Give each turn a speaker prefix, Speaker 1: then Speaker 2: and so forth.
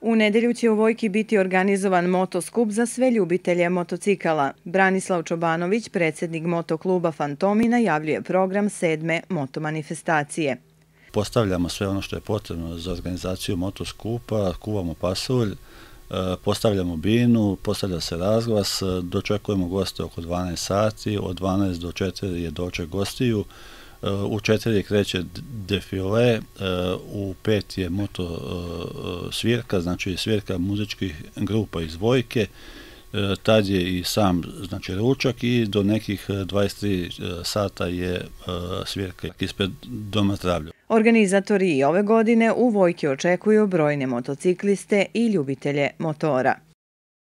Speaker 1: U nedelju će u Vojki biti organizovan motoskup za sve ljubitelje motocikala. Branislav Čobanović, predsjednik motokluba Fantomi, najavljuje program sedme motomanifestacije.
Speaker 2: Postavljamo sve ono što je potrebno za organizaciju motoskupa, kuvamo pasulj, e, postavljamo binu, postavlja se razglas, e, dočekujemo goste oko 12 sati, od 12 do 4 je doček gostiju, e, u 4 kreće defile e, u pet je moto e, e, svirka, znači svirka muzičkih grupa iz Vojke, tad je i sam znači ručak i do nekih 23 sata je svirka ispred doma zdravlja.
Speaker 1: Organizatori i ove godine u Vojke očekuju brojne motocikliste i ljubitelje motora.